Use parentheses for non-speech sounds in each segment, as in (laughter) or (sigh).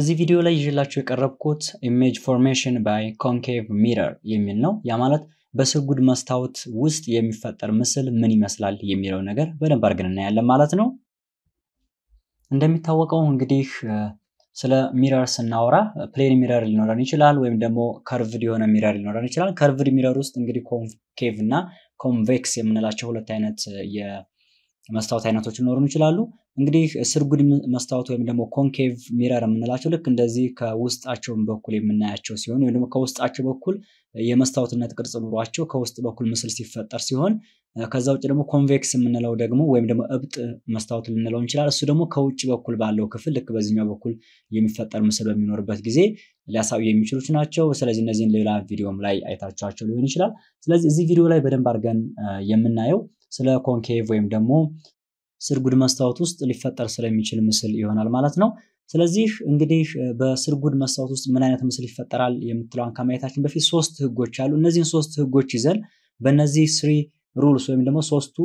እዚህ ቪዲዮ ላይ ይዤላችሁ የቀረብኩት ኢሜጅ ፎርሜሽን ባይ ኮንኬቭ ሚረር የሚል ነው። ያ ማለት በስጉድ መስታወት ውስጥ የሚፈጠር ምስል ምን ይመስላል የሚለው ነገር በደንብ አድርገን እናያለን ማለት ነው። እንደሚታወቀው እንግዲህ ስለ ሚረር ስናወራ ፕሌን ሚረር ሊኖረን ይችላል፣ ወይም ደግሞ ከርቭድ የሆነ ሚረር ሊኖረን ይችላል። ከርቭድ ሚረር ውስጥ እንግዲህ ኮንኬቭ እና ኮንቬክስ የምንላቸው ሁለት አይነት መስታወት አይነቶች ሊኖሩን ይችላሉ። እንግዲህ ስርጉድ መስታወት ወይም ደግሞ ኮንኬቭ ሚረር የምንላቸው ልክ እንደዚህ ከውስጣቸውን በኩል የምናያቸው ሲሆን ወይም ደግሞ ከውስጣቸው በኩል የመስታወትነት ቅርጽ ኑሯቸው ከውስጥ በኩል ምስል ሲፈጠር ሲሆን ከዛ ውጭ ደግሞ ኮንቬክስ የምንለው ደግሞ ወይም ደግሞ እብጥ መስታወት ልንለው እንችላል። እሱ ደግሞ ከውጭ በኩል ባለው ክፍል ልክ በዚህኛው በኩል የሚፈጠር ምስል በሚኖርበት ጊዜ ሊያሳዩ የሚችሉት ናቸው። ስለዚህ እነዚህን ሌላ ቪዲዮም ላይ አይታችኋቸው ሊሆን ይችላል። ስለዚህ እዚህ ቪዲዮ ላይ በደንብ አድርገን የምናየው ስለ ኮንኬቭ ወይም ደግሞ ስርጉድ መስታወት ውስጥ ሊፈጠር ስለሚችል ምስል ይሆናል ማለት ነው። ስለዚህ እንግዲህ በስርጉድ መስታወት ውስጥ ምን አይነት ምስል ይፈጠራል የምትለዋን ከማየታችን በፊት ሶስት ህጎች አሉ። እነዚህን ሶስት ህጎች ይዘን በእነዚህ ስሪ ሩልስ ወይም ደግሞ ሶስቱ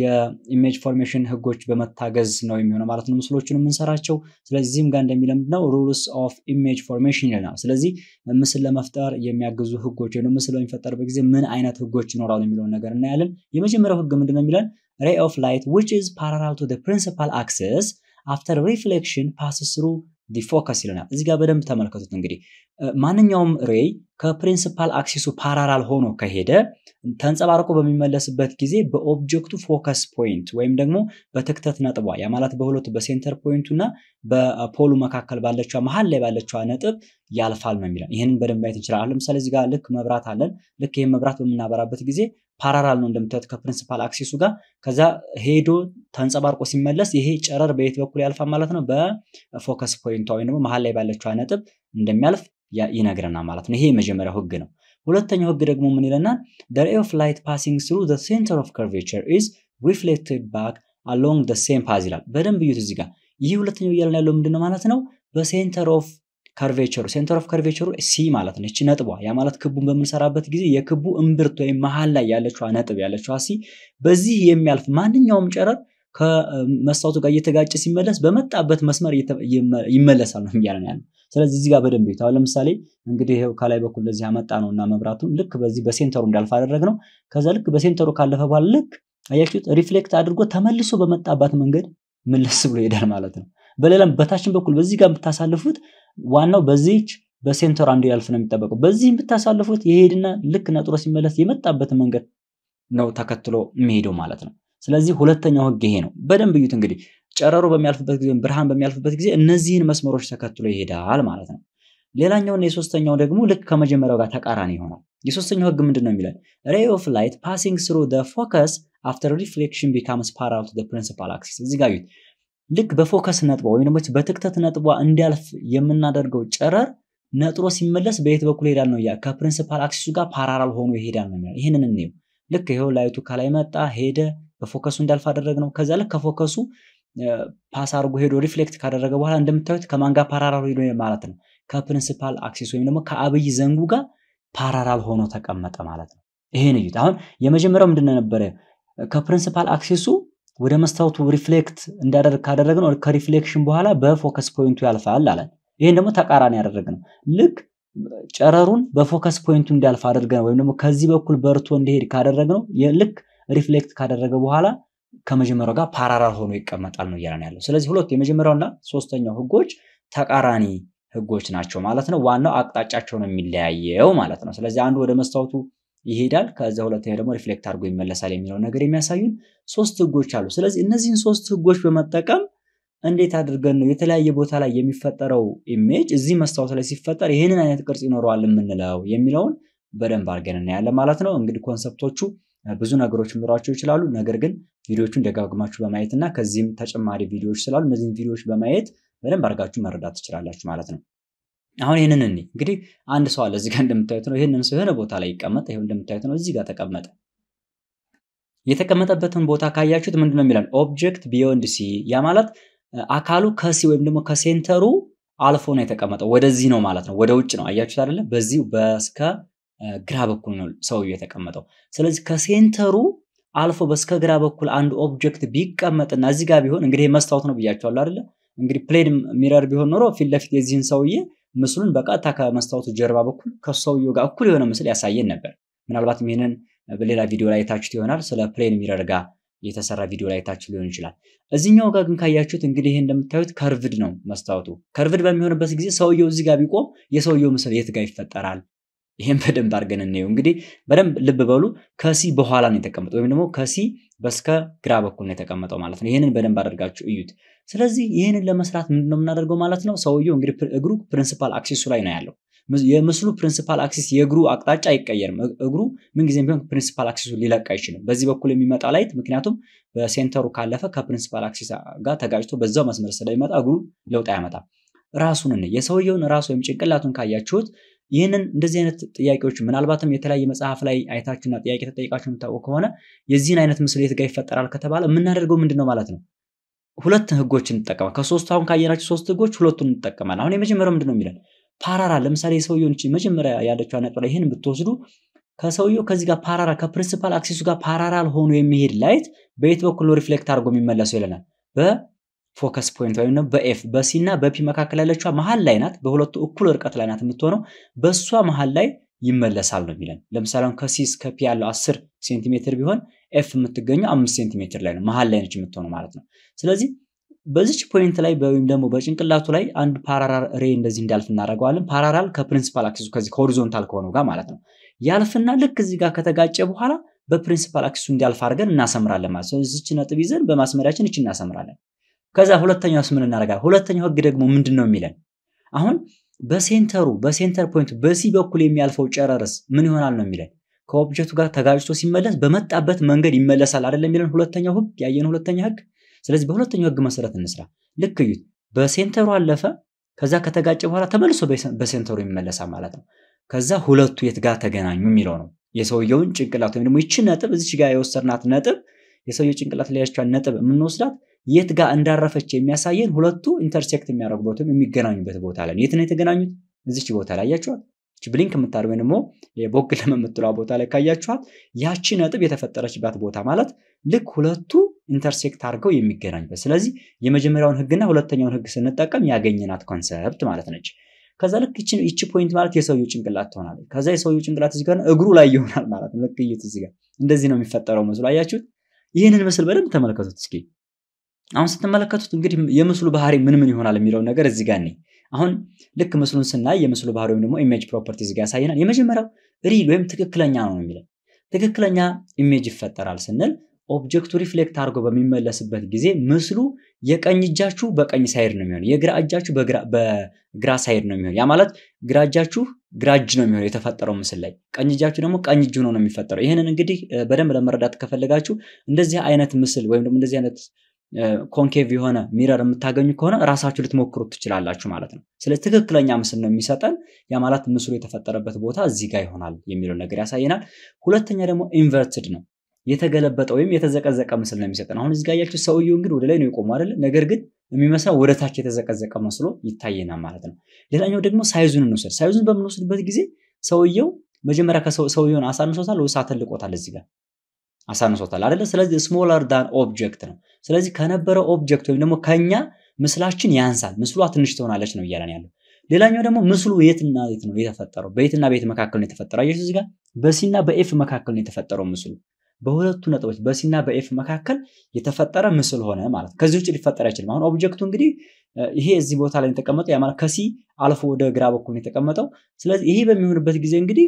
የኢሜጅ ፎርሜሽን ህጎች በመታገዝ ነው የሚሆነው ማለት ነው ምስሎችን የምንሰራቸው። ስለዚህም ጋር እንደሚለምድ ነው ሩልስ ኦፍ ኢሜጅ ፎርሜሽን ይለናል። ስለዚህ ምስል ለመፍጠር የሚያግዙ ህጎች ወይም ምስል በሚፈጠርበት ጊዜ ምን አይነት ህጎች ይኖራሉ የሚለውን ነገር እናያለን። የመጀመሪያው ህግ ምንድነው የሚለን ሬይ ኦፍ ላይት ዊች ኢዝ ፓራላል ቱ ፕሪንሲፓል አክሰስ አፍተር ሪፍሌክሽን ፓስስ ዲፎከስ ይለናል። እዚህ ጋር በደንብ ተመልከቱት። እንግዲህ ማንኛውም ሬይ ከፕሪንሲፓል አክሲሱ ፓራላል ሆኖ ከሄደ ተንጸባርቆ በሚመለስበት ጊዜ በኦብጀክቱ ፎከስ ፖይንት ወይም ደግሞ በትክተት ነጥቧ ያ ማለት በሁለቱ በሴንተር ፖይንቱ እና በፖሉ መካከል ባለችዋ መሀል ላይ ባለችዋ ነጥብ ያልፋል ነው የሚለን። ይህንን በደንብ ማየት እንችላለን። ለምሳሌ እዚህ ጋር ልክ መብራት አለን። ልክ ይህን መብራት በምናበራበት ጊዜ ፓራራል ነው እንደምታዩት ከፕሪንሲፓል አክሲሱ ጋር። ከዛ ሄዶ ተንጸባርቆ ሲመለስ ይሄ ጨረር በየት በኩል ያልፋል ማለት ነው? በፎከስ ፖይንት ፖይንቷ ወይም ደግሞ መሀል ላይ ባለችው ነጥብ እንደሚያልፍ ይነግረናል ማለት ነው። ይሄ የመጀመሪያው ህግ ነው። ሁለተኛው ህግ ደግሞ ምን ይለናል? the ray of light passing through the center of curvature is reflected back along the same path ይላል። በደንብ እዩት እዚህ ጋር። ይህ ሁለተኛው እያለን ያለው ምንድነው ማለት ነው? በሴንተር ኦፍ ከርቬቸሩ ሴንተር ኦፍ ከርቬቸሩ ሲ ማለት ነው። እቺ ነጥቧ ያ ማለት ክቡን በምንሰራበት ጊዜ የክቡ እምብርት ወይም መሀል ላይ ያለችዋ ነጥብ ያለችዋ ሲ በዚህ የሚያልፍ ማንኛውም ጨረር ከመስታወቱ ጋር እየተጋጨ ሲመለስ በመጣበት መስመር ይመለሳል ነው እያለን ያለ። ስለዚህ እዚህ ጋር በደንብ ይታው። ለምሳሌ እንግዲህ ይኸው ከላይ በኩል ለዚህ ያመጣ ነው እና መብራቱን ልክ በዚህ በሴንተሩ እንዳልፍ አደረግ ነው። ከዛ ልክ በሴንተሩ ካለፈ በኋላ ልክ አያችሁት፣ ሪፍሌክት አድርጎ ተመልሶ በመጣባት መንገድ መለስ ብሎ ይሄዳል ማለት ነው። በሌላም በታችን በኩል በዚህ ጋር ብታሳልፉት ዋናው በዚች በሴንተሩ አንዱ ያልፍ ነው የሚጠበቀው። በዚህ ብታሳልፉት የሄድና ልክ ነጥሮ ሲመለስ የመጣበት መንገድ ነው ተከትሎ የሚሄደው ማለት ነው። ስለዚህ ሁለተኛው ህግ ይሄ ነው። በደንብ እዩት እንግዲህ ጨረሩ በሚያልፍበት ጊዜ ብርሃን በሚያልፍበት ጊዜ እነዚህን መስመሮች ተከትሎ ይሄዳል ማለት ነው። ሌላኛውና የሶስተኛው ደግሞ ልክ ከመጀመሪያው ጋር ተቃራኒ ይሆናል። የሶስተኛው ህግ ምንድን ነው የሚለን ሬይ ኦፍ ላይት ፓሲንግ ስሩ ደ ፎከስ አፍተር ሪፍሌክሽን ቢካምስ ፓራል ቱ ፕሪንሲፓል አክሲስ። እዚህ ጋር ልክ በፎከስ ነጥቧ ወይም ደግሞ በትክተት ነጥቧ እንዲያልፍ የምናደርገው ጨረር ነጥሮ ሲመለስ በየት በኩል ይሄዳል ነው? ያ ከፕሪንሲፓል አክሲሱ ጋር ፓራራል ሆኖ ይሄዳል ነው። ይህንን እንየው። ልክ ይሄው ላይቱ ከላይ መጣ ሄደ በፎከሱ እንዲያልፍ አደረግ ነው። ከዚያ ልክ ከፎከሱ ፓስ አድርጎ ሄዶ ሪፍሌክት ካደረገ በኋላ እንደምታዩት ከማንጋ ጋር ፓራራል ሄዶ ማለት ነው? ከፕሪንሲፓል አክሲስ ወይም ደግሞ ከአብይ ዘንጉ ጋር ፓራራል ሆኖ ተቀመጠ ማለት ነው። ይሄን እዩት። አሁን የመጀመሪያው ምንድን ነበረ? ከፕሪንሲፓል አክሲሱ ወደ መስታወቱ ሪፍሌክት እንዳደርግ ካደረግ ነው ከሪፍሌክሽን በኋላ በፎከስ ፖይንቱ ያልፋል አለ። ይህን ደግሞ ተቃራኒ ያደረግ ነው። ልክ ጨረሩን በፎከስ ፖይንቱ እንዲያልፍ ነው ወይም ደግሞ ከዚህ በኩል በርቶ እንዲሄድ ካደረግ ነው ልክ ሪፍሌክት ካደረገ በኋላ ከመጀመሪያው ጋር ፓራራል ሆኖ ይቀመጣል ነው እያለን ያለው። ስለዚህ ሁለት የመጀመሪያውና ሶስተኛው ህጎች ተቃራኒ ህጎች ናቸው ማለት ነው። ዋናው አቅጣጫቸው ነው የሚለያየው ማለት ነው። ስለዚህ አንዱ ወደ መስታወቱ ይሄዳል፣ ከዚ ሁለተኛው ደግሞ ሪፍሌክት አድርጎ ይመለሳል የሚለው ነገር የሚያሳዩን ሶስት ህጎች አሉ። ስለዚህ እነዚህን ሶስት ህጎች በመጠቀም እንዴት አድርገን ነው የተለያየ ቦታ ላይ የሚፈጠረው ኢሜጅ እዚህ መስታወት ላይ ሲፈጠር ይህንን አይነት ቅርጽ ይኖረዋል የምንለው የሚለውን በደንብ አድርገን እናያለን ማለት ነው። እንግዲህ ኮንሰፕቶቹ ብዙ ነገሮች ምራቸው ይችላሉ። ነገር ግን ቪዲዮቹን ደጋግማችሁ በማየት እና ከዚህም ተጨማሪ ቪዲዮዎች ስላሉ እነዚህን ቪዲዮዎች በማየት በደንብ አድርጋችሁ መረዳት ትችላላችሁ ማለት ነው። አሁን ይህንን እኔ እንግዲህ አንድ ሰው አለ እዚህ ጋር እንደምታዩት ነው። ይህንን ሰው የሆነ ቦታ ላይ ይቀመጥ፣ ይኸው እንደምታዩት ነው። እዚህ ጋር ተቀመጠ። የተቀመጠበትን ቦታ ካያችሁት ምንድነው የሚለን ኦብጀክት ቢዮንድ ሲ። ያ ማለት አካሉ ከሲ ወይም ደግሞ ከሴንተሩ አልፎ ነው የተቀመጠው። ወደዚህ ነው ማለት ነው፣ ወደ ውጭ ነው። አያችሁት አይደለ? በዚህ በስከ ግራ በኩል ነው ሰውየው የተቀመጠው። ስለዚህ ከሴንተሩ አልፎ በስከ ግራ በኩል አንድ ኦብጀክት ቢቀመጥና እዚህ ጋር ቢሆን እንግዲህ መስታወት ነው ብያቸዋለሁ አይደለ? እንግዲህ ፕሌድ ሚረር ቢሆን ኖሮ ፊት ለፊት የዚህን ሰውዬ ምስሉን በቀጥታ ከመስታወቱ ጀርባ በኩል ከሰውየው ጋር እኩል የሆነ ምስል ያሳየን ነበር። ምናልባት ይህንን በሌላ ቪዲዮ ላይ የታችሁት ይሆናል። ስለ ፕሌን ሚረር ጋር የተሰራ ቪዲዮ ላይ የታችሁ ሊሆን ይችላል። እዚህኛው ጋር ግን ካያችሁት እንግዲህ ይሄ እንደምታዩት ከርቭድ ነው መስታወቱ። ከርቭድ በሚሆንበት ጊዜ ሰውየው እዚህ ጋር ቢቆም የሰውየው ምስል የት ጋር ይፈጠራል ይህም በደንብ አድርገን እንየው። እንግዲህ በደንብ ልብ በሉ። ከሲ በኋላ ነው የተቀመጠው ወይም ደግሞ ከሲ በስከ ግራ በኩል ነው የተቀመጠው ማለት ነው። ይህንን በደንብ አድርጋችሁ እዩት። ስለዚህ ይህንን ለመስራት ምንድን ነው የምናደርገው ማለት ነው። ሰውየው እንግዲህ እግሩ ፕሪንሲፓል አክሲሱ ላይ ነው ያለው። የምስሉ ፕሪንሲፓል አክሲስ የእግሩ አቅጣጫ አይቀየርም። እግሩ ምንጊዜም ቢሆን ፕሪንሲፓል አክሲሱ ሊለቅ አይችልም። በዚህ በኩል የሚመጣ ላይት ምክንያቱም በሴንተሩ ካለፈ ከፕሪንሲፓል አክሲስ ጋር ተጋጭቶ በዛው መስመር ስለሚመጣ እግሩ ለውጥ አያመጣም። ራሱን የሰውየውን ራሱ ወይም ጭንቅላቱን ካያችሁት ይህንን እንደዚህ አይነት ጥያቄዎች ምናልባትም የተለያየ መጽሐፍ ላይ አይታችሁና ጥያቄ ተጠይቃችሁ የምታውቁ ከሆነ የዚህን አይነት ምስል የት ጋር ይፈጠራል ከተባለ የምናደርገው ምንድን ነው ማለት ነው? ሁለት ህጎች እንጠቀማል። ከሶስቱ አሁን ካየናቸው ሶስት ህጎች ሁለቱን እንጠቀማል። አሁን የመጀመሪያው ምንድን ነው የሚለን ፓራራ። ለምሳሌ የሰውየውን መጀመሪያ ያለችው ነጥብ ላይ ይህን ብትወስዱ ከሰውየው ከዚህ ጋር ፓራራል ከፕሪንስፓል አክሲሱ ጋር ፓራራል ሆኖ የሚሄድ ላይት በየት በኩል ሪፍሌክት አድርጎ የሚመለሰው ይለናል ፎከስ ፖይንት ወይም ደግሞ በኤፍ በሲ እና በፒ መካከል ያለችዋ መሀል ላይ ናት። በሁለቱ እኩል ርቀት ላይ ናት የምትሆነው። በእሷ መሀል ላይ ይመለሳል ነው የሚለን። ለምሳሌ ከሲ እስከ ፒ ያለው አስር ሴንቲሜትር ቢሆን ኤፍ የምትገኘው አምስት ሴንቲሜትር ላይ ነው፣ መሀል ላይ ነች የምትሆነው ማለት ነው። ስለዚህ በዚች ፖይንት ላይ ወይም ደግሞ በጭንቅላቱ ላይ አንድ ፓራራል ሬ እንደዚህ እንዳልፍ እናደርገዋለን። ፓራራል ከፕሪንሲፓል አክሲሱ ከዚህ ከሆሪዞንታል ከሆነው ጋር ማለት ነው ያልፍና ልክ እዚህ ጋር ከተጋጨ በኋላ በፕሪንሲፓል አክሲሱ እንዲያልፍ አድርገን እናሰምራለን ማለት ነው። እዚች ነጥብ ይዘን በማስመሪያችን እች እናሰምራለን። ከዛ ሁለተኛው ስምን እናደርጋለን? ሁለተኛው ህግ ደግሞ ምንድን ነው የሚለን? አሁን በሴንተሩ በሴንተር ፖይንት በሲ በኩል የሚያልፈው ጨረርስ ምን ይሆናል ነው የሚለን። ከኦብጀክቱ ጋር ተጋጭቶ ሲመለስ በመጣበት መንገድ ይመለሳል አይደለም የሚለን ሁለተኛው ህግ ያየነው ሁለተኛ ህግ። ስለዚህ በሁለተኛው ህግ መሰረት እንስራ። ልክ እዩት፣ በሴንተሩ አለፈ፣ ከዛ ከተጋጨ በኋላ ተመልሶ በሴንተሩ ይመለሳል ማለት ነው። ከዛ ሁለቱ የት ጋር ተገናኙ የሚለው ነው። የሰውየውን ጭንቅላት ወይም ደግሞ ይቺ ነጥብ እዚች ጋር የወሰድናት ነጥብ የሰውየው ጭንቅላት ላይ ነጥብ የምንወስዳት የት ጋር እንዳረፈች የሚያሳየን ሁለቱ ኢንተርሴክት የሚያደርጉበትም የሚገናኙበት ቦታ ላይ የት ነው የተገናኙት? እዚች ቦታ ላይ ያያችኋል። እች ብሊንክ የምታደርግ ወይም ደግሞ ቦግለም የምትለዋ ቦታ ላይ ካያችኋል፣ ያቺ ነጥብ የተፈጠረችባት ቦታ ማለት ልክ ሁለቱ ኢንተርሴክት አድርገው የሚገናኙበት። ስለዚህ የመጀመሪያውን ህግና ሁለተኛውን ህግ ስንጠቀም ያገኘናት ኮንሰፕት ማለት ነች። ከዛ ልክ ይቺ ፖይንት ማለት የሰውየው ጭንቅላት ትሆናለች። ከዛ የሰውየው ጭንቅላት እዚህ ጋር እግሩ ላይ ይሆናል ማለት ነው። ልክ እዩት፣ እዚህ ጋር እንደዚህ ነው የሚፈጠረው ምስሉ አያችሁት። ይህንን ምስል በደንብ ተመልከቱት እስኪ። አሁን ስትመለከቱት እንግዲህ የምስሉ ባህሪ ምን ምን ይሆናል የሚለው ነገር እዚህ ጋር ነኝ። አሁን ልክ ምስሉን ስናይ የምስሉ ባህሪ ወይም ደግሞ ኢሜጅ እዚህ ጋር ያሳየናል። የመጀመሪያው ሪል ወይም ትክክለኛ ነው የሚለው ትክክለኛ ኢሜጅ ይፈጠራል ስንል ኦብጀክቱ ሪፍሌክት አድርጎ በሚመለስበት ጊዜ ምስሉ የቀኝ እጃችሁ በቀኝ ሳይድ ነው የሚሆን፣ የግራ እጃችሁ በግራ ሳይድ ነው የሚሆን። ያ ማለት ግራ እጃችሁ ግራ እጅ ነው የሚሆን የተፈጠረው ምስል ላይ፣ ቀኝ እጃችሁ ደግሞ ቀኝ እጅ ነው የሚፈጠረው። ይህንን እንግዲህ በደንብ ለመረዳት ከፈለጋችሁ እንደዚህ አይነት ምስል ወይም ደግሞ እንደዚህ አይነት ኮንኬቭ የሆነ ሚረር የምታገኙ ከሆነ ራሳችሁ ልትሞክሩ ትችላላችሁ ማለት ነው። ስለዚህ ትክክለኛ ምስል ነው የሚሰጠን። ያ ማለት ምስሉ የተፈጠረበት ቦታ እዚህ ጋር ይሆናል የሚለውን ነገር ያሳየናል። ሁለተኛ ደግሞ ኢንቨርትድ ነው። የተገለበጠ ወይም የተዘቀዘቀ ምስል ነው የሚሰጠን። አሁን እዚህ ጋር ያያችሁ ሰውየው እንግዲህ ወደ ላይ ነው የቆመው አይደለ? ነገር ግን የሚመስለው ወደ ታች የተዘቀዘቀ መስሎ ይታየናል ማለት ነው። ሌላኛው ደግሞ ሳይዙን እንውሰድ። ሳይዙን በምንወስድበት ጊዜ ሰውየው መጀመሪያ ከሰውየውን አሳንሶታል ወይስ አተልቆታል እዚህ ጋር አሳንሶታል አይደለ? ስለዚህ ስሞለር ዳን ኦብጀክት ነው። ስለዚህ ከነበረ ኦብጀክት ወይም ደግሞ ከኛ ምስላችን ያንሳል፣ ምስሏ ትንሽ ትሆናለች ነው እያለን ያለው። ሌላኛው ደግሞ ምስሉ የትና የት ነው የተፈጠረው? በየትና በየት መካከል ነው የተፈጠረው? አየሽ እዚህ ጋር በሲና በኤፍ መካከል ነው የተፈጠረው ምስሉ። በሁለቱ ነጥቦች በሲና በኤፍ መካከል የተፈጠረ ምስል ሆነ ማለት ነው። ከዚህ ውጭ ሊፈጠር አይችልም። አሁን ኦብጀክቱ እንግዲህ ይሄ እዚህ ቦታ ላይ የተቀመጠው ያ ማለት ከሲ አልፎ ወደ ግራ በኩል ነው የተቀመጠው። ስለዚህ ይሄ በሚሆንበት ጊዜ እንግዲህ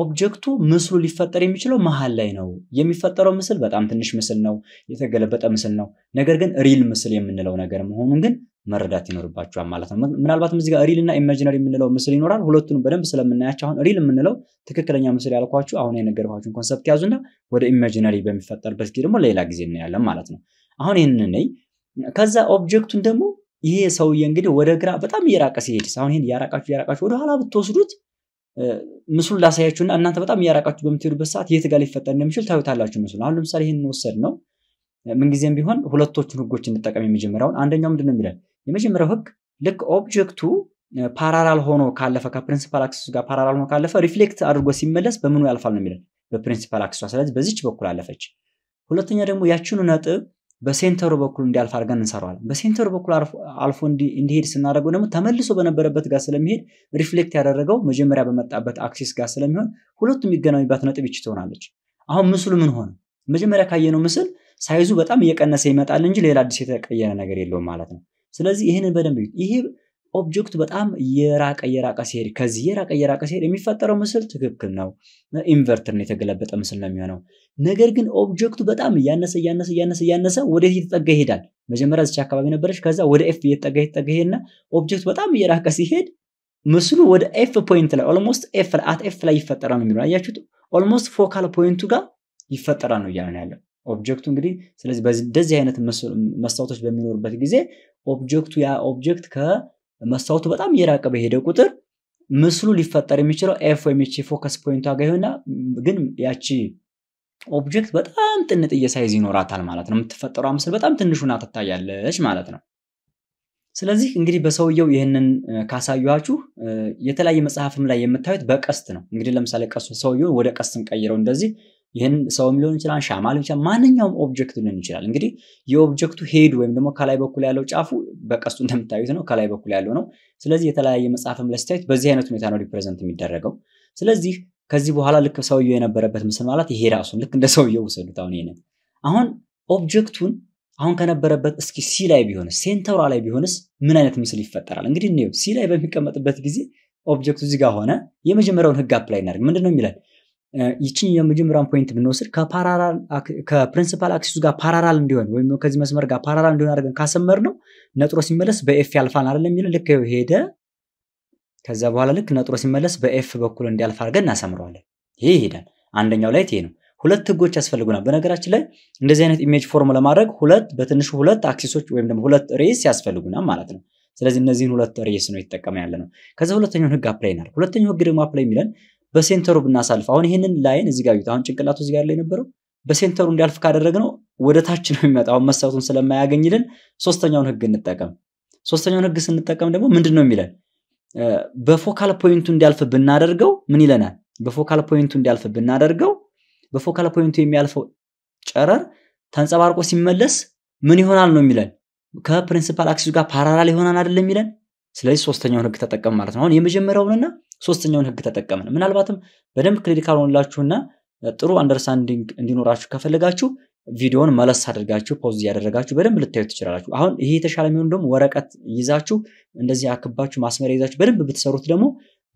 ኦብጀክቱ ምስሉ ሊፈጠር የሚችለው መሀል ላይ ነው። የሚፈጠረው ምስል በጣም ትንሽ ምስል ነው፣ የተገለበጠ ምስል ነው። ነገር ግን ሪል ምስል የምንለው ነገር መሆኑን ግን መረዳት ይኖርባቸዋል ማለት ነው። ምናልባትም እዚህ ጋር ሪል እና ኢማጂነሪ የምንለው ምስል ይኖራል። ሁለቱንም በደንብ ስለምናያቸው አሁን ሪል የምንለው ትክክለኛ ምስል ያልኳችሁ አሁን የነገርኳችሁን ኮንሰፕት ያዙና ወደ ኢማጂነሪ በሚፈጠርበት ጊዜ ደግሞ ሌላ ጊዜ እናያለን ማለት ነው። አሁን ይህንን ነይ ከዛ ኦብጀክቱን ደግሞ ይሄ ሰውዬ እንግዲህ ወደ ግራ በጣም እየራቀ ሲሄድ አሁን ይህን እያራቃችሁ እያራቃችሁ ወደኋላ ብትወስዱት ምስሉን ላሳያችሁና እናንተ በጣም እያራቃችሁ በምትሄዱበት ሰዓት የት ጋር ሊፈጠር እንደሚችል ታዩታላችሁ። ምስሉ አሁን ለምሳሌ ይህን ወሰድ ነው። ምንጊዜም ቢሆን ሁለቶቹን ህጎች እንጠቀም። የመጀመሪያውን አንደኛው ምንድን ነው የሚለን የመጀመሪያው ህግ ልክ ኦብጀክቱ ፓራላል ሆኖ ካለፈ ከፕሪንሲፓል አክሲሱ ጋር ፓራላል ሆኖ ካለፈ ሪፍሌክት አድርጎ ሲመለስ በምኑ ያልፋል ነው የሚለን በፕሪንሲፓል አክሲሷ። ስለዚህ በዚች በኩል አለፈች። ሁለተኛ ደግሞ ያችኑ ነጥብ በሴንተሩ በኩል እንዲያልፍ አድርገን እንሰራዋለን። በሴንተሩ በኩል አልፎ እንዲሄድ ስናደርገው ደግሞ ተመልሶ በነበረበት ጋር ስለሚሄድ ሪፍሌክት ያደረገው መጀመሪያ በመጣበት አክሲስ ጋር ስለሚሆን ሁለቱም የሚገናኙበት ነጥብ ይች ትሆናለች። አሁን ምስሉ ምን ሆነ? መጀመሪያ ካየነው ምስል ሳይዙ በጣም እየቀነሰ ይመጣል እንጂ ሌላ አዲስ የተቀየረ ነገር የለውም ማለት ነው። ስለዚህ ይህንን በደንብ ይሄ ኦብጀክቱ በጣም የራቀ የራቀ ሲሄድ ከዚህ የራቀ የራቀ ሲሄድ የሚፈጠረው ምስል ትክክል ነው፣ ኢንቨርተርን የተገለበጠ ምስል ነው የሚሆነው። ነገር ግን ኦብጀክቱ በጣም እያነሰ እያነሰ እያነሰ እያነሰ ወዴት እየተጠጋ ይሄዳል? መጀመሪያ እዚች አካባቢ ነበረች። ከዛ ወደ ኤፍ እየተጠጋ እየተጠጋ ይሄድና ኦብጀክቱ በጣም እየራቀ ሲሄድ ምስሉ ወደ ኤፍ ፖይንት ላይ ኦልሞስት ኤፍ ላይ አት ኤፍ ላይ ይፈጠራል ነው የሚለው። አያችሁት? ኦልሞስት ፎካል ፖይንቱ ጋር ይፈጠራል ነው እያለን ያለው ኦብጀክቱ እንግዲህ። ስለዚህ እንደዚህ አይነት መስታወቶች በሚኖርበት ጊዜ ኦብጀክቱ ያ ኦብጀክት ከ መስታወቱ በጣም እየራቀ በሄደ ቁጥር ምስሉ ሊፈጠር የሚችለው ኤፍ ወይም ቺ ፎከስ ፖይንቷ ጋር ይሆና ግን ያቺ ኦብጀክት በጣም ጥንጥዬ ሳይዝ ይኖራታል ማለት ነው። የምትፈጠረው ምስል በጣም ትንሹና ትታያለች ማለት ነው። ስለዚህ እንግዲህ በሰውየው ይህንን ካሳዩችሁ የተለያየ መጽሐፍም ላይ የምታዩት በቀስት ነው። እንግዲህ ለምሳሌ ቀስቱ ሰውየውን ወደ ቀስት እንቀይረው እንደዚህ ይህን ሰውም ሊሆን ይችላል፣ ሻማ ሊሆን ይችላል፣ ማንኛውም ኦብጀክት ሊሆን ይችላል። እንግዲህ የኦብጀክቱ ሄድ ወይም ደግሞ ከላይ በኩል ያለው ጫፉ በቀስቱ እንደምታዩት ነው፣ ከላይ በኩል ያለው ነው። ስለዚህ የተለያየ መጽሐፍም ለስታዩት በዚህ አይነት ሁኔታ ነው ሪፕሬዘንት የሚደረገው። ስለዚህ ከዚህ በኋላ ልክ ሰውየው የነበረበት ምስል ማለት ይሄ ራሱን ልክ እንደ ሰውየው ውሰዱት። አሁን ይሄንን አሁን ኦብጀክቱን አሁን ከነበረበት እስኪ ሲ ላይ ቢሆንስ ሴንተሯ ላይ ቢሆንስ ምን አይነት ምስል ይፈጠራል? እንግዲህ ሲ ላይ በሚቀመጥበት ጊዜ ኦብጀክቱ እዚህ ጋር ሆነ የመጀመሪያውን ህግ አፕላይ እናደርግ ምንድን ነው የሚለን ይችን የመጀመሪያን ፖይንት ብንወስድ ከፕሪንሲፓል አክሲሱ ጋር ፓራራል እንዲሆን ወይም ከዚህ መስመር ጋር ፓራራል እንዲሆን አድርገን ካሰመር ነው ነጥሮ ሲመለስ በኤፍ ያልፋል አይደለም የሚለው ልክ ሄደ። ከዛ በኋላ ልክ ነጥሮ ሲመለስ በኤፍ በኩል እንዲያልፍ አድርገን እናሰምረዋለን። ይሄ ይሄዳል። አንደኛው ላይ ይሄ ነው። ሁለት ህጎች ያስፈልጉናል። በነገራችን ላይ እንደዚህ አይነት ኢሜጅ ፎርም ለማድረግ ሁለት በትንሹ ሁለት አክሲሶች ወይም ደግሞ ሁለት ሬስ ያስፈልጉናል ማለት ነው። ስለዚህ እነዚህን ሁለት ሬስ ነው የተጠቀመ ያለ ነው። ከዚ ሁለተኛውን ህግ አፕላይ እናደርግ። ሁለተኛው ህግ ደግሞ አፕላይ የሚለን በሴንተሩ ብናሳልፍ አሁን ይህንን ላይን እዚህ ጋር አሁን ጭንቅላቱ እዚህ ጋር ላይ ነበረው በሴንተሩ እንዲያልፍ ካደረግነው ወደ ታች ነው የሚመጣ አሁን መስታወቱን ስለማያገኝልን ሶስተኛውን ህግ እንጠቀም። ሶስተኛውን ህግ ስንጠቀም ደግሞ ምንድን ነው የሚለን? በፎካል ፖይንቱ እንዲያልፍ ብናደርገው ምን ይለናል? በፎካል ፖይንቱ እንዲያልፍ ብናደርገው በፎካል ፖይንቱ የሚያልፈው ጨረር ተንጸባርቆ ሲመለስ ምን ይሆናል ነው የሚለን? ከፕሪንሲፓል አክሲሱ ጋር ፓራላል ይሆናል አይደለም የሚለን? ስለዚህ ሶስተኛውን ህግ ተጠቀም ማለት ነው። አሁን የመጀመሪያውንና ሶስተኛውን ህግ ተጠቀምን። ምናልባትም በደንብ ክሊሪካል ሆንላችሁና ጥሩ አንደርስታንዲንግ እንዲኖራችሁ ከፈለጋችሁ ቪዲዮውን መለስ አድርጋችሁ ፖዝ እያደረጋችሁ በደንብ ልታዩት ትችላላችሁ። አሁን ይሄ የተሻለ የሚሆን ደግሞ ወረቀት ይዛችሁ እንደዚህ አክባችሁ ማስመሪያ ይዛችሁ በደንብ ብትሰሩት ደግሞ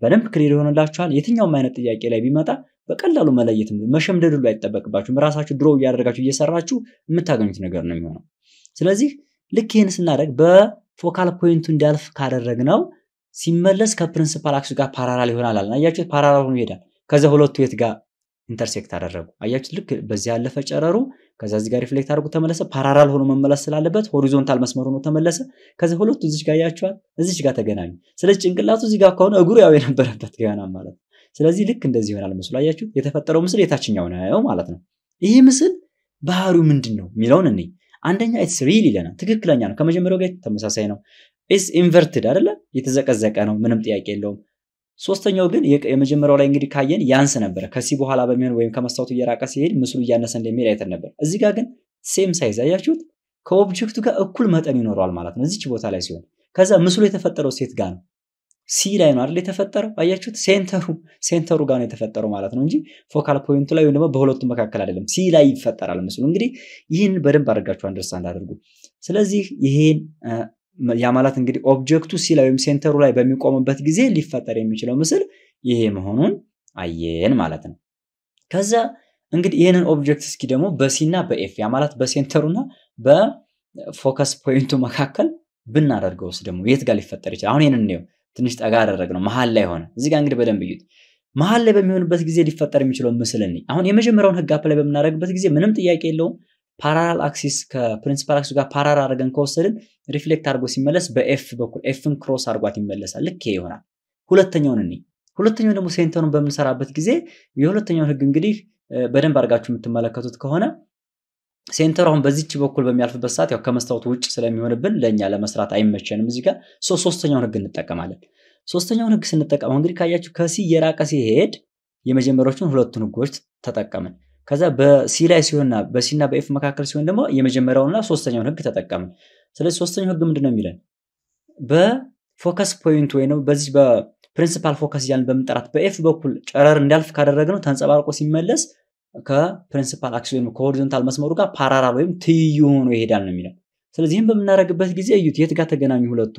በደንብ ክሊር ይሆንላችኋል። የትኛውም አይነት ጥያቄ ላይ ቢመጣ በቀላሉ መለየት መሸምደድ ሁሉ አይጠበቅባችሁም። ራሳችሁ ድሮ እያደረጋችሁ እየሰራችሁ የምታገኙት ነገር ነው የሚሆነው። ስለዚህ ልክ ይህን ስናደርግ ፎካል ፖይንቱ እንዲያልፍ ካደረግ ነው ሲመለስ ከፕሪንስፓል አክሱ ጋር ፓራራል ይሆናል አለን። አያችሁት? ፓራላል ሆኖ ይሄዳል። ከዚያ ሁለቱ የት ጋር ኢንተርሴክት አደረጉ። አያችሁት? ልክ በዚህ ያለፈ ጨረሩ ከዛ እዚህ ጋር ሪፍሌክት አድርጎ ተመለሰ። ፓራራል ሆኖ መመለስ ስላለበት ሆሪዞንታል መስመር ሆኖ ተመለሰ። ከዚ ሁለቱ እዚች ጋር ያቸዋል፣ እዚች ጋር ተገናኙ። ስለዚህ ጭንቅላቱ እዚህ ጋር ከሆነ እግሩ ያው የነበረበት ይሆናል ማለት ነው። ስለዚህ ልክ እንደዚህ ይሆናል ምስሉ። አያችሁ? የተፈጠረው ምስል የታችኛው ነው ማለት ነው። ይህ ምስል ባህሪው ምንድን ነው የሚለውን እኔ አንደኛ ኢትስ ሪል ይለናል። ትክክለኛ ነው። ከመጀመሪያው ጋር ተመሳሳይ ነው። ኢትስ ኢንቨርትድ አይደለ? የተዘቀዘቀ ነው። ምንም ጥያቄ የለውም። ሶስተኛው ግን የመጀመሪያው ላይ እንግዲህ ካየን ያንስ ነበረ። ከዚህ በኋላ በሚሆን ወይም ከመስታወቱ እየራቀ ሲሄድ ምስሉ እያነሰ እንደሚሄድ አይተን ነበር። እዚህ ጋር ግን ሴም ሳይዝ አያችሁት? ከኦብጀክቱ ጋር እኩል መጠን ይኖረዋል ማለት ነው እዚች ቦታ ላይ ሲሆን፣ ከዛ ምስሉ የተፈጠረው ሴት ጋር ነው። ሲ ላይ ነው አይደል የተፈጠረው? አያችሁት? ሴንተሩ ሴንተሩ ጋር ነው የተፈጠረው ማለት ነው እንጂ ፎካል ፖይንቱ ላይ ወይም ደግሞ በሁለቱ መካከል አይደለም። ሲ ላይ ይፈጠራል ምስሉ። እንግዲህ ይህን በደንብ አድርጋችሁ አንደርስታንድ አድርጉ። ስለዚህ ይሄን ያ ማለት እንግዲህ ኦብጀክቱ ሲ ላይ ወይም ሴንተሩ ላይ በሚቆምበት ጊዜ ሊፈጠር የሚችለው ምስል ይሄ መሆኑን አየን ማለት ነው። ከዛ እንግዲህ ይህንን ኦብጀክት እስኪ ደግሞ በሲና በኤፍ ያ ማለት በሴንተሩና በፎከስ ፖይንቱ መካከል ብናደርገውስ ደግሞ የት ጋር ሊፈጠር ይችላል? አሁን ይህንን እንየው። ትንሽ ጠጋ አደረግ ነው መሀል ላይ ሆነ። እዚህ ጋር እንግዲህ በደንብ እዩት። መሀል ላይ በሚሆንበት ጊዜ ሊፈጠር የሚችለው ምስል እኔ አሁን የመጀመሪያውን ህግ አፕላይ በምናደርግበት ጊዜ ምንም ጥያቄ የለውም ፓራላል አክሲስ ከፕሪንሲፓል አክሲስ ጋር ፓራራ አድርገን ከወሰድን ሪፍሌክት አድርጎ ሲመለስ በኤፍ በኩል ኤፍን ክሮስ አድርጓት ይመለሳል። ልክ ይሆናል። ሁለተኛውን እኔ ሁለተኛው ደግሞ ሴንተሩን በምንሰራበት ጊዜ የሁለተኛውን ህግ እንግዲህ በደንብ አድርጋችሁ የምትመለከቱት ከሆነ ሴንተር አሁን በዚች በኩል በሚያልፍበት ሰዓት ያው ከመስታወት ውጭ ስለሚሆንብን ለእኛ ለመስራት አይመቸንም። እዚህ ጋር ሶስተኛውን ህግ እንጠቀማለን። ሶስተኛውን ህግ ስንጠቀም እንግዲህ ካያችሁ ከሲ የራቀ ሲሄድ የመጀመሪያዎቹን ሁለቱን ህጎች ተጠቀምን። ከዛ በሲ ላይ ሲሆንና በሲና በኤፍ መካከል ሲሆን ደግሞ የመጀመሪያውንና ሶስተኛውን ህግ ተጠቀምን። ስለዚህ ሶስተኛው ህግ ምንድነው የሚለን በፎከስ ፖይንት ወይም በዚህ በፕሪንሲፓል ፎከስ እያልን በምንጠራት በኤፍ በኩል ጨረር እንዲያልፍ ካደረግነው ተንጸባርቆ ሲመለስ ከፕሪንሲፓል አክሲስ ወይም ከሆሪዞንታል መስመሩ ጋር ፓራራል ወይም ትይዩ ሆኖ ይሄዳል ነው የሚለው። ስለዚህ ይህም በምናደርግበት ጊዜ እዩት፣ የት ጋር ተገናኙ ሁለቱ?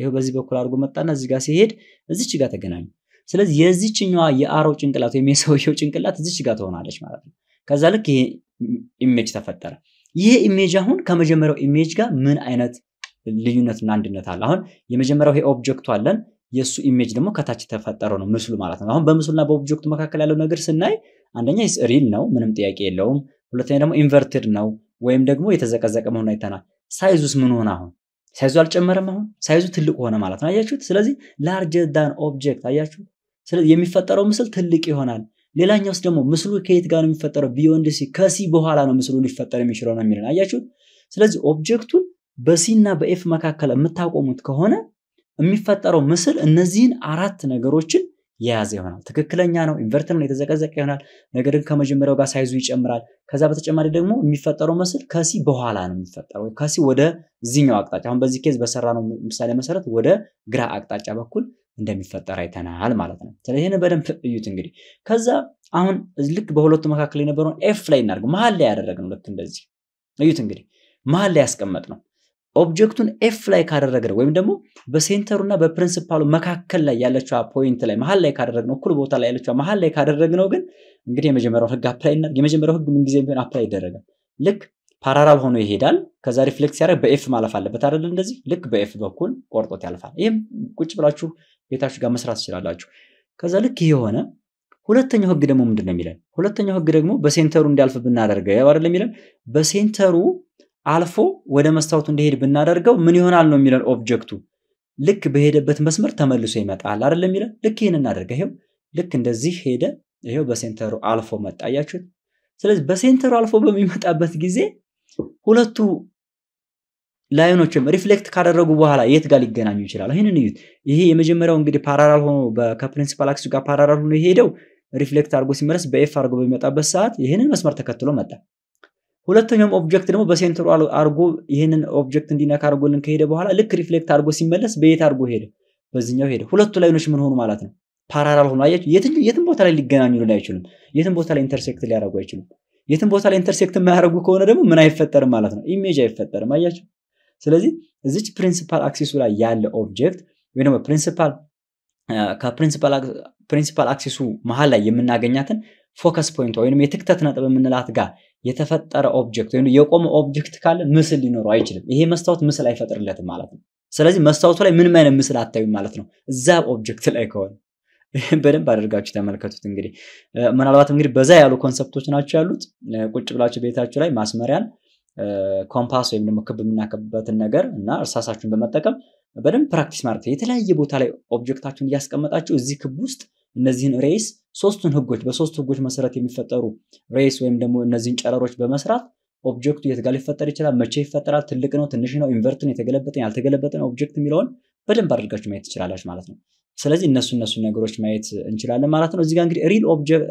ይሄው በዚህ በኩል አድርጎ መጣና እዚህ ጋር ሲሄድ እዚች ጋር ተገናኙ። ስለዚህ የዚችኛዋ የአሮ ጭንቅላት ወይም የሰውየው ጭንቅላት እዚች ጋር ትሆናለች ማለት ነው። ከዛ ልክ ይሄ ኢሜጅ ተፈጠረ። ይህ ኢሜጅ አሁን ከመጀመሪያው ኢሜጅ ጋር ምን አይነት ልዩነትና አንድነት አለ? አሁን የመጀመሪያው ይሄ ኦብጀክቱ አለን። የእሱ ኢሜጅ ደግሞ ከታች የተፈጠረው ነው ምስሉ ማለት ነው። አሁን በምስሉና በኦብጀክቱ መካከል ያለው ነገር ስናይ አንደኛ ሪል ነው፣ ምንም ጥያቄ የለውም። ሁለተኛ ደግሞ ኢንቨርትድ ነው ወይም ደግሞ የተዘቀዘቀ መሆኑ አይተናል። ሳይዙስ ምን ሆነ? አሁን ሳይዙ አልጨመረም። አሁን ሳይዙ ትልቅ ሆነ ማለት ነው። አያችሁት? ስለዚህ ላርጀር ዳን ኦብጀክት አያችሁ። ስለዚህ የሚፈጠረው ምስል ትልቅ ይሆናል። ሌላኛውስ ደግሞ ምስሉ ከየት ጋር ነው የሚፈጠረው? ቢዮንድ ሲ ከሲ በኋላ ነው ምስሉ ሊፈጠር የሚችለው ነው የሚለን አያችሁት። ስለዚህ ኦብጀክቱን በሲና በኤፍ መካከል የምታቆሙት ከሆነ የሚፈጠረው ምስል እነዚህን አራት ነገሮችን የያዘ ይሆናል። ትክክለኛ ነው፣ ኢንቨርተር ነው፣ የተዘቀዘቀ ይሆናል። ነገር ግን ከመጀመሪያው ጋር ሳይዙ ይጨምራል። ከዛ በተጨማሪ ደግሞ የሚፈጠረው ምስል ከሲ በኋላ ነው የሚፈጠረው፣ ከሲ ወደ ዚኛው አቅጣጫ። አሁን በዚህ ኬዝ በሰራ ነው ምሳሌ መሰረት ወደ ግራ አቅጣጫ በኩል እንደሚፈጠር አይተናል ማለት ነው። ስለዚህ ይህን በደንብ እዩት። እንግዲህ ከዛ አሁን ልክ በሁለቱ መካከል የነበረውን ኤፍ ላይ እናድርግ። መሀል ላይ ያደረግነው ልክ እንደዚህ እዩት። እንግዲህ መሀል ላይ ያስቀመጥ ነው ኦብጀክቱን ኤፍ ላይ ካደረግነው ወይም ደግሞ በሴንተሩና በፕሪንሲፓሉ መካከል ላይ ያለችዋ ፖይንት ላይ መሀል ላይ ካደረግነው እኩል ቦታ ላይ ያለችዋ መሀል ላይ ካደረግነው ግን እንግዲህ የመጀመሪያው ህግ አፕላይ እና የመጀመሪያው ህግ ምን ጊዜ ቢሆን አፕላይ ይደረጋል። ልክ ፓራራል ሆኖ ይሄዳል። ከዛ ሪፍሌክስ ሲያደርግ በኤፍ ማለፍ አለበት አይደል? እንደዚህ ልክ በኤፍ በኩል ቆርጦት ያልፋል። ይህም ቁጭ ብላችሁ ቤታችሁ ጋር መስራት ትችላላችሁ። ከዛ ልክ ይህ የሆነ ሁለተኛው ህግ ደግሞ ምንድን ነው የሚለን? ሁለተኛው ህግ ደግሞ በሴንተሩ እንዲያልፍ ብናደርገው አይደል የሚለን በሴንተሩ አልፎ ወደ መስታወቱ እንዲሄድ ብናደርገው ምን ይሆናል ነው የሚለን ኦብጀክቱ። ልክ በሄደበት መስመር ተመልሶ ይመጣል አይደል የሚለን። ልክ ይህን እናደርገ። ይሄው ልክ እንደዚህ ሄደ። ይሄው በሴንተሩ አልፎ መጣ። ስለዚህ በሴንተሩ አልፎ በሚመጣበት ጊዜ ሁለቱ ላይኖችም ሪፍሌክት ካደረጉ በኋላ የት ጋር ሊገናኙ ይችላሉ? ይህንን እዩት። ይሄ የመጀመሪያው እንግዲህ ፓራራል ሆኖ ከፕሪንሲፓል አክሲስ ጋር ፓራራል ሆኖ የሄደው ሪፍሌክት አድርጎ ሲመለስ በኤፍ አድርጎ በሚመጣበት ሰዓት ይህንን መስመር ተከትሎ መጣ። ሁለተኛውም ኦብጀክት ደግሞ በሴንተሩ አርጎ ይህንን ኦብጀክት እንዲነካ አርጎልን ከሄደ በኋላ ልክ ሪፍሌክት አርጎ ሲመለስ በየት አርጎ ሄደ? በዚህኛው ሄደ። ሁለቱ ላይኖች ምን ሆኑ ማለት ነው? ፓራላል ሆኑ። አያችሁ፣ የትም ቦታ ላይ ሊገናኙ ልን አይችሉም። የትም ቦታ ላይ ኢንተርሴክት ሊያደርጉ አይችሉም። የትም ቦታ ላይ ኢንተርሴክት የማያደርጉ ከሆነ ደግሞ ምን አይፈጠርም ማለት ነው? ኢሜጅ አይፈጠርም። አያችሁ። ስለዚህ እዚች ፕሪንሲፓል አክሲሱ ላይ ያለ ኦብጀክት ወይ ደግሞ ፕሪንሲፓል ከፕሪንሲፓል አክሲሱ መሀል ላይ የምናገኛትን ፎከስ ፖይንት ወይም የትክተት ነጥብ የምንላት ጋር የተፈጠረ ኦብጀክት ወይም የቆመ ኦብጀክት ካለ ምስል ሊኖረው አይችልም። ይሄ መስታወት ምስል አይፈጥርለትም ማለት ነው። ስለዚህ መስታወቱ ላይ ምንም አይነት ምስል አታዩም ማለት ነው፣ እዛ ኦብጀክት ላይ ከሆነ በደንብ አድርጋችሁ ተመልከቱት። እንግዲህ ምናልባት እንግዲህ በዛ ያሉ ኮንሰፕቶች ናቸው ያሉት። ቁጭ ብላችሁ ቤታችሁ ላይ ማስመሪያን፣ ኮምፓስ ወይም ደግሞ ክብ የምናከብበትን ነገር እና እርሳሳችሁን በመጠቀም በደንብ ፕራክቲስ ማለት የተለያየ ቦታ ላይ ኦብጀክታችሁን እያስቀመጣችሁ እዚህ ክብ ውስጥ እነዚህን ሬስ ሶስቱን ህጎች በሶስት ህጎች መሰረት የሚፈጠሩ ሬስ ወይም ደግሞ እነዚህን ጨረሮች በመስራት ኦብጀክቱ የት ጋር ሊፈጠር ይችላል፣ መቼ ይፈጠራል፣ ትልቅ ነው፣ ትንሽ ነው፣ ኢንቨርት ነው፣ የተገለበጠ ያልተገለበጠ ነው ኦብጀክት የሚለውን በደንብ አድርጋችሁ ማየት ትችላላችሁ ማለት ነው። ስለዚህ እነሱ እነሱ ነገሮች ማየት እንችላለን ማለት ነው። እዚህ ጋር እንግዲህ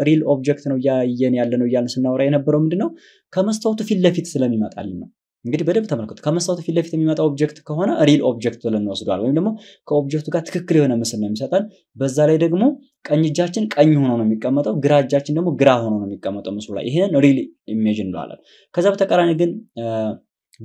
ሪል ኦብጀክት ነው እያየን ያለ ነው እያልን ስናወራ የነበረው ምንድን ነው ከመስታወቱ ፊት ለፊት ስለሚመጣልን ነው። እንግዲህ በደንብ ተመልከቱ። ከመስታወቱ ፊት ለፊት የሚመጣ ኦብጀክት ከሆነ ሪል ኦብጀክት ብለን እንወስደዋል፣ ወይም ደግሞ ከኦብጀክቱ ጋር ትክክል የሆነ ምስል ነው የሚሰጠን። በዛ ላይ ደግሞ ቀኝ እጃችን ቀኝ ሆኖ ነው የሚቀመጠው፣ ግራ እጃችን ደግሞ ግራ ሆኖ ነው የሚቀመጠው ምስሉ ላይ። ይህንን ሪል ኢሜጅ እንለዋለን። ከዛ በተቃራኒ ግን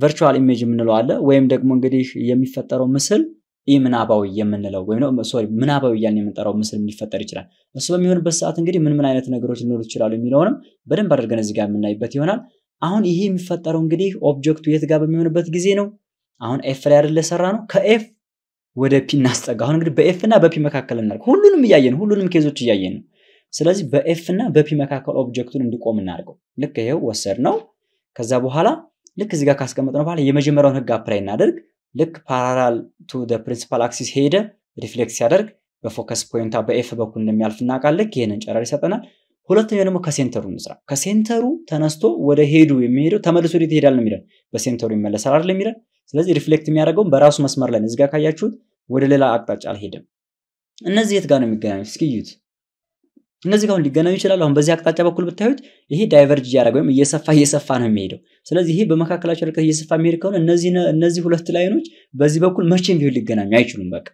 ቨርቹዋል ኢሜጅ የምንለው አለ፣ ወይም ደግሞ እንግዲህ የሚፈጠረው ምስል ይህ ምናባዊ የምንለው ወይም ሶሪ ምናባዊ እያልን የምንጠራው ምስል ሊፈጠር ይችላል። እሱ በሚሆንበት ሰዓት እንግዲህ ምን ምን አይነት ነገሮች ሊኖሩ ይችላሉ የሚለውንም በደንብ አድርገን እዚህ ጋር የምናይበት ይሆናል። አሁን ይሄ የሚፈጠረው እንግዲህ ኦብጀክቱ የት ጋር በሚሆንበት ጊዜ ነው። አሁን ኤፍ ላይ አይደለ ሰራ ነው። ከኤፍ ወደ ፒ እናስጠጋ። አሁን እንግዲህ በኤፍ እና በፒ መካከል እናርግ። ሁሉንም እያየን ሁሉንም ኬዞች እያየን ነው። ስለዚህ በኤፍ እና በፒ መካከል ኦብጀክቱን እንዲቆም እናርገው። ልክ ይሄው ወሰድ ነው። ከዛ በኋላ ልክ እዚህ ጋር ካስቀመጥነው በኋላ የመጀመሪያውን ህግ አፕላይ እናደርግ። ልክ ፓራላል ቱ ፕሪንሲፓል አክሲስ ሄደ ሪፍሌክስ ሲያደርግ በፎከስ ፖይንቷ በኤፍ በኩል እንደሚያልፍ እናውቃለን። ይህንን ጨረር ይሰጠናል። ሁለተኛው ደግሞ ከሴንተሩ እንስራ። ከሴንተሩ ተነስቶ ወደ ሄዱ የሚሄደው ተመልሶ ወዴት ይሄዳል ነው የሚለን፣ በሴንተሩ ይመለሳል አይደል የሚለን። ስለዚህ ሪፍሌክት የሚያደርገውን በራሱ መስመር ላይ እዚህ ካያችሁት ወደ ሌላ አቅጣጫ አልሄድም። እነዚህ የት ጋር ነው የሚገናኙት? እስኪ እነዚህ ጋር ሊገናኙ ይችላሉ። አሁን በዚህ አቅጣጫ በኩል ብታዩት ይሄ ዳይቨርጅ እያደረገ ወይም እየሰፋ እየሰፋ ነው የሚሄደው። ስለዚህ ይሄ በመካከላቸው ርቀት እየሰፋ የሚሄድ ከሆነ እነዚህ እነዚህ ሁለት ላይኖች በዚህ በኩል መቼም ቢሆን ሊገናኙ አይችሉም። በቃ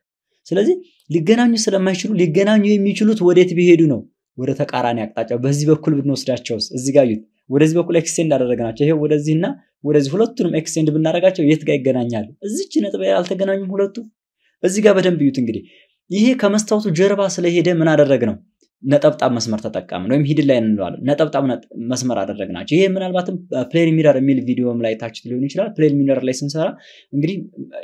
ስለዚህ ሊገናኙ ስለማይችሉ ሊገናኙ የሚችሉት ወዴት ቢሄዱ ነው? ወደ ተቃራኒ አቅጣጫ በዚህ በኩል ብንወስዳቸው እዚህ ጋር ዩት ወደዚህ በኩል ኤክስቴንድ አደረግናቸው። ይሄ ወደዚህና ወደዚህ ሁለቱንም ኤክስቴንድ ብናደረጋቸው የት ጋር ይገናኛሉ? እዚች ነጥብ አልተገናኙም ሁለቱ። እዚህ ጋር በደንብ ዩት እንግዲህ ይሄ ከመስታወቱ ጀርባ ስለሄደ ምን አደረግ ነው ነጠብጣብ መስመር ተጠቀምን ወይም ሂድን ላይ እንለዋለን። ነጠብጣብ መስመር አደረግናቸው። ይሄ ምናልባትም ፕሌን ሚረር የሚል ቪዲዮም ላይ ታች ሊሆን ይችላል። ፕሌን ሚረር ላይ ስንሰራ እንግዲህ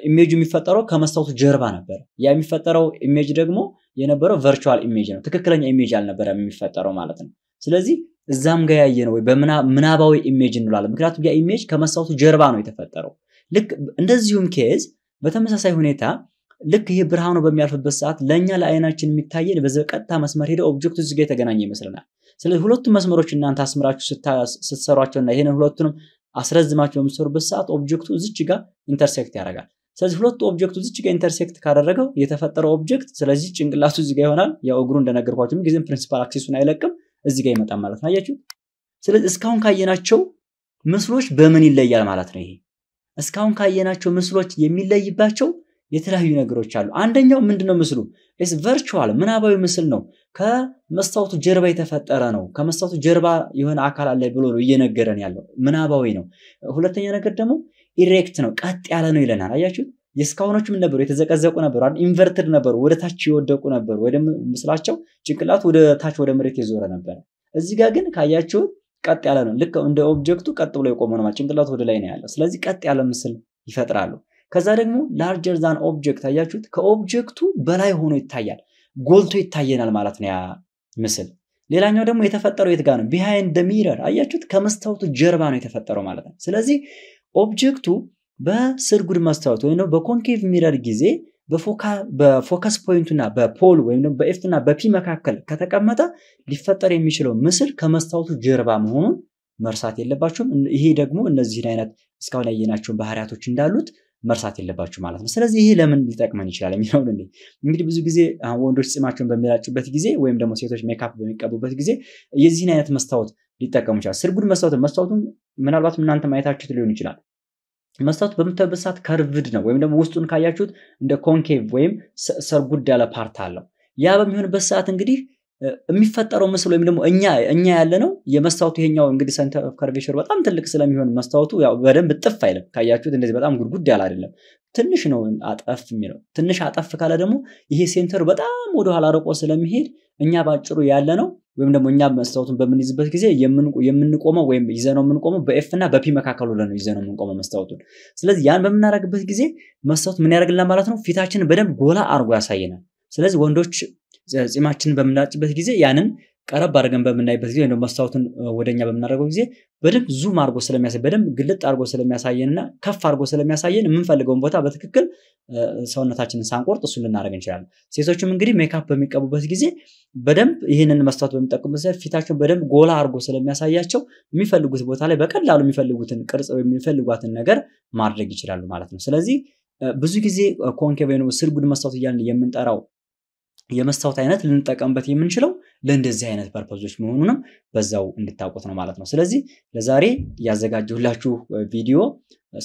ኢሜጁ የሚፈጠረው ከመስታወቱ ጀርባ ነበር። ያ የሚፈጠረው ኢሜጅ ደግሞ የነበረው ቨርቹዋል ኢሜጅ ነው። ትክክለኛ ኢሜጅ አልነበረም የሚፈጠረው ማለት ነው። ስለዚህ እዛም ጋር ያየ ነው ወይ በምናባዊ ኢሜጅ እንላለን። ምክንያቱም ያ ኢሜጅ ከመስታወቱ ጀርባ ነው የተፈጠረው። ልክ እንደዚሁም ኬዝ በተመሳሳይ ሁኔታ ልክ ይሄ ብርሃኑ በሚያልፍበት ሰዓት ለእኛ ለአይናችን የሚታየን በቀጥታ መስመር ሄደ ኦብጀክቱ እዚህ የተገናኘ ይመስለናል። ስለዚህ ሁለቱም መስመሮች እናንተ አስምራችሁ ስትሰሯቸውና ይህንን ሁለቱንም አስረዝማቸው በምትሰሩበት ሰዓት ኦብጀክቱ እዚች ጋር ኢንተርሴክት ያደርጋል። ስለዚህ ሁለቱ ኦብጀክቱ ዝች ጋ ኢንተርሴክት ካደረገው የተፈጠረው ኦብጀክት ስለዚህ ጭንቅላቱ እዚጋ ይሆናል። ያው እግሩ እንደነገርኳችሁ ጊዜም ፕሪንሲፓል አክሲሱን አይለቅም፣ እዚ ጋ ይመጣል ማለት ነው። አያችሁ። ስለዚህ እስካሁን ካየናቸው ምስሎች በምን ይለያል ማለት ነው። ይሄ እስካሁን ካየናቸው ምስሎች የሚለይባቸው የተለያዩ ነገሮች አሉ። አንደኛው ምንድነው ምስሉ ስ ቨርቹዋል ምናባዊ ምስል ነው። ከመስታወቱ ጀርባ የተፈጠረ ነው። ከመስታወቱ ጀርባ የሆነ አካል አለ ብሎ ነው እየነገረን ያለው ምናባዊ ነው። ሁለተኛ ነገር ደግሞ ኢሬክት ነው፣ ቀጥ ያለ ነው ይለናል። አያችሁ የእስካሁኖቹ ምን ነበሩ? የተዘቀዘቁ ነበሩ፣ ኢንቨርትድ ነበሩ፣ ወደ ታች የወደቁ ነበሩ። ወደ ምስላቸው ጭንቅላት ወደ ታች ወደ መሬት የዞረ ነበረ። እዚህ ጋር ግን ካያችሁት ቀጥ ያለ ነው። ልክ እንደ ኦብጀክቱ ቀጥ ብሎ የቆመ ነው። ጭንቅላት ወደ ላይ ነው ያለው። ስለዚህ ቀጥ ያለ ምስል ይፈጥራሉ። ከዛ ደግሞ ላርጀር ዛን ኦብጀክት አያችሁት፣ ከኦብጀክቱ በላይ ሆኖ ይታያል። ጎልቶ ይታየናል ማለት ነው ያ ምስል። ሌላኛው ደግሞ የተፈጠረው የት ጋር ነው? ቢሃይንድ ደ ሚረር አያችሁት፣ ከመስታወቱ ጀርባ ነው የተፈጠረው ማለት ነው። ስለዚህ ኦብጀክቱ በስርጉድ መስታወት ወይም ደግሞ በኮንኬቭ ሚረር ጊዜ በፎከስ ፖይንቱና በፖል ወይም ደግሞ በኤፍ በፒ መካከል ከተቀመጠ ሊፈጠር የሚችለው ምስል ከመስታወቱ ጀርባ መሆኑን መርሳት የለባችሁም። ይሄ ደግሞ እነዚህን አይነት እስካሁን ያየናቸውን ባህሪያቶች እንዳሉት መርሳት የለባችሁ ማለት ነው። ስለዚህ ይሄ ለምን ሊጠቅመን ይችላል የሚለውን እ እንግዲህ ብዙ ጊዜ ወንዶች ጺማቸውን በሚላጩበት ጊዜ ወይም ደግሞ ሴቶች ሜካፕ በሚቀቡበት ጊዜ የዚህን አይነት መስታወት ሊጠቀሙ ይችላል። ስርጉድ መስታወት መስታወቱን ምናልባት እናንተ ማየታችሁት ሊሆን ይችላል። መስታወት በምታዩበት ሰዓት ከርቭድ ነው፣ ወይም ደግሞ ውስጡን ካያችሁት እንደ ኮንኬቭ ወይም ሰርጉድ ያለ ፓርት አለው። ያ በሚሆንበት ሰዓት እንግዲህ የሚፈጠረው ምስል ወይም ደግሞ እኛ እኛ ያለ ነው የመስታወቱ ይሄኛው እንግዲህ ሰንተር ኦፍ ከርቬቸር በጣም ትልቅ ስለሚሆን መስታወቱ ያው በደንብ ጥፍ አይልም። ካያችሁት እንደዚህ በጣም ጉድጉድ ያለ አይደለም፣ ትንሽ ነው አጠፍ የሚለው። ትንሽ አጠፍ ካለ ደግሞ ይሄ ሴንተር በጣም ወደኋላ ርቆ ስለሚሄድ እኛ ባጭሩ ያለ ነው ወይም ደግሞ እኛ መስታወቱን በምንይዝበት ጊዜ የምንቆመው ወይም ይዘነው የምንቆመው በኤፍ እና በፒ መካከል ሆነ ነው ይዘነው የምንቆመው መስታወቱን። ስለዚህ ያን በምናደርግበት ጊዜ መስታወት ምን ያደርግልናል ማለት ነው? ፊታችንን በደንብ ጎላ አድርጎ ያሳይናል። ስለዚህ ወንዶች ጺማችንን በምናጭበት ጊዜ ያንን ቀረብ አድርገን በምናይበት ጊዜ ወይም መስታወቱን ወደኛ በምናደርገው ጊዜ በደንብ ዙም አድርጎ ስለሚያሳይ በደንብ ግልጥ አድርጎ ስለሚያሳየን እና ከፍ አድርጎ ስለሚያሳየን የምንፈልገውን ቦታ በትክክል ሰውነታችንን ሳንቆርጥ እሱን ልናደርግ እንችላለን። ሴቶችም እንግዲህ ሜካፕ በሚቀቡበት ጊዜ በደንብ ይህንን መስታወት በሚጠቀሙበት ጊዜ ፊታቸውን በደንብ ጎላ አድርጎ ስለሚያሳያቸው የሚፈልጉት ቦታ ላይ በቀላሉ የሚፈልጉትን ቅርጽ ወይም የሚፈልጓትን ነገር ማድረግ ይችላሉ ማለት ነው። ስለዚህ ብዙ ጊዜ ኮንኬቭ ወይም ስርጉድ መስታወት እያልን የምንጠራው የመስታወት አይነት ልንጠቀምበት የምንችለው ለእንደዚህ አይነት ፐርፐዞች መሆኑንም በዛው እንድታውቁት ነው ማለት ነው። ስለዚህ ለዛሬ ያዘጋጀሁላችሁ ቪዲዮ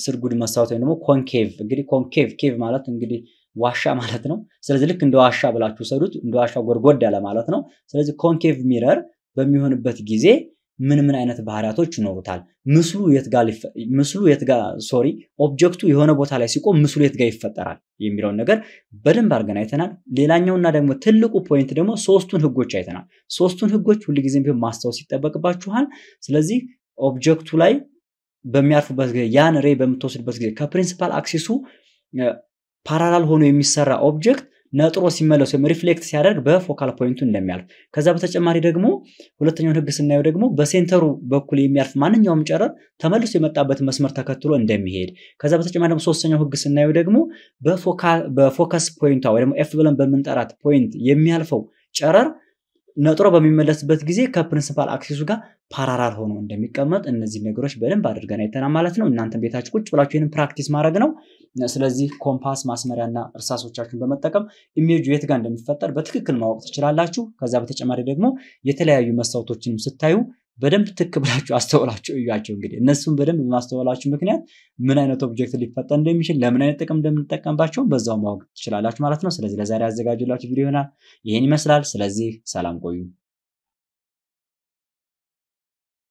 ስርጉድ መስታወት ወይም ደግሞ ኮንኬቭ እንግዲህ ኮንኬቭ ኬቭ ማለት እንግዲህ ዋሻ ማለት ነው። ስለዚህ ልክ እንደ ዋሻ ብላችሁ ሰዱት፣ እንደ ዋሻ ጎድጎድ ያለ ማለት ነው። ስለዚህ ኮንኬቭ ሚረር በሚሆንበት ጊዜ ምን ምን አይነት ባህሪያቶች ይኖሩታል? ምስሉ የት ሶሪ ኦብጀክቱ የሆነ ቦታ ላይ ሲቆም ምስሉ የት ጋር ይፈጠራል የሚለውን ነገር በደንብ አድርገን አይተናል። ሌላኛውና ደግሞ ትልቁ ፖይንት ደግሞ ሶስቱን ህጎች አይተናል። ሶስቱን ህጎች ሁልጊዜም ቢሆን ማስታወስ ይጠበቅባችኋል። ስለዚህ ኦብጀክቱ ላይ በሚያርፉበት ጊዜ ያን ሬ በምትወስድበት ጊዜ ከፕሪንሲፓል አክሲሱ ፓራላል ሆኖ የሚሰራ ኦብጀክት ነጥሮ ሲመለስ ወይም ሪፍሌክት ሲያደርግ በፎካል ፖይንቱ እንደሚያልፍ ከዛ በተጨማሪ ደግሞ ሁለተኛውን ህግ ስናየው ደግሞ በሴንተሩ በኩል የሚያልፍ ማንኛውም ጨረር ተመልሶ የመጣበት መስመር ተከትሎ እንደሚሄድ ከዛ በተጨማሪ ደግሞ ሶስተኛው ህግ ስናየው ደግሞ በፎከስ ፖይንቷ ወይ ደግሞ ኤፍ ብለን በምንጠራት ፖይንት የሚያልፈው ጨረር ነጥሮ በሚመለስበት ጊዜ ከፕሪንስፓል አክሲሱ ጋር ፓራራል ሆኖ እንደሚቀመጥ እነዚህ ነገሮች በደንብ አድርገን አይተና ማለት ነው። እናንተ ቤታች ቁጭ ብላችሁ ይህንን ፕራክቲስ ማድረግ ነው። ስለዚህ ኮምፓስ፣ ማስመሪያና እርሳሶቻችሁን በመጠቀም ኢሜጁ የት ጋር እንደሚፈጠር በትክክል ማወቅ ትችላላችሁ። ከዛ በተጨማሪ ደግሞ የተለያዩ መስታወቶችንም ስታዩ በደንብ ትክ ብላችሁ (laughs) አስተውላችሁ እያቸው። እንግዲህ እነሱን በደንብ በማስተውላችሁ ምክንያት ምን አይነት ኦብጀክት ሊፈጠር እንደሚችል ለምን አይነት ጥቅም እንደምንጠቀምባቸው በዛው ማወቅ ትችላላችሁ ማለት ነው። ስለዚህ ለዛሬ ያዘጋጁላችሁ ቪዲዮ ይሆናል ይህን ይመስላል። ስለዚህ ሰላም ቆዩ።